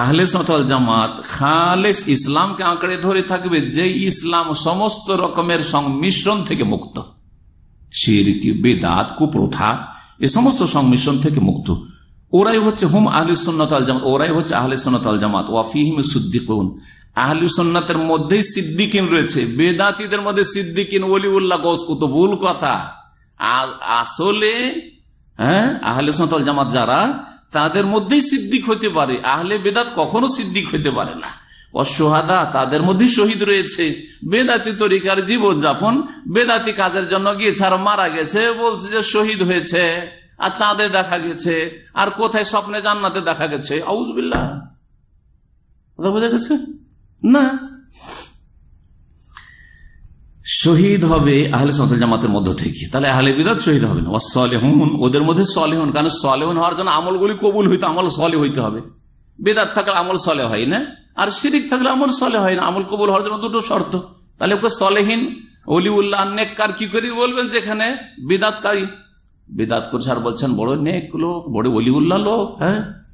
আহলে সতল জামাত খালেস ইসলামকে আঁকড়ে ধরে থাকবে যে ইসলাম সমস্ত রকমের সংমিশ্রণ থেকে মুক্ত শিরকি বেদাত কুপ্রথা এ সমস্ত সংমিশ্রণ থেকে মুক্ত ওরাই হচ্ছে হুম আহলি সন্ন্যতাল জামাত ওরাই হচ্ছে আহলে সন্ন্যতাল জামাত ওয়াফিহিম সুদ্দিকুন আহলি সন্ন্যতের মধ্যেই সিদ্দিকিন রয়েছে বেদাতিদের মধ্যে সিদ্দিকিন অলি উল্লাহ গোস কত ভুল কথা আসলে হ্যাঁ আহলে সন্ন্যতাল জামাত যারা তাদের মধ্যেই সিদ্দিক হতে পারে আহলে বেদাত কখনো সিদ্দিক হতে পারে না অসহাদা তাদের মধ্যে শহীদ রয়েছে বেদাতি তরিকার জীবনযাপন বেদাতি কাজের জন্য গিয়েছে আর মারা গেছে বলছে যে শহীদ হয়েছে আর চাঁদে দেখা গেছে আর কোথায় স্বপ্নে জান্নাতে দেখা গেছে আউজবিল্লা কথা বোঝা গেছে না শহীদ হবে আহলে সন্তান জামাতের মধ্য থেকে তাহলে আহলে বিদাত শহীদ হবে না ওয়াসলেহন ওদের মধ্যে সলেহন কারণ সলেহন হওয়ার জন্য আমলগুলি কবুল হইতে আমল সলে হইতে হবে বেদাত থাকলে আমল সলে হয় না আর শিরিক থাকলে আমল সলে হয় না আমল কবুল হওয়ার জন্য দুটো শর্ত তাহলে ওকে সলেহীন অলিউল্লাহ কার কি করে বলবেন যেখানে বেদাতকারী বেদাত করছে আর বলছেন বড় নেক লোক বড় অলিউল্লাহ লোক হ্যাঁ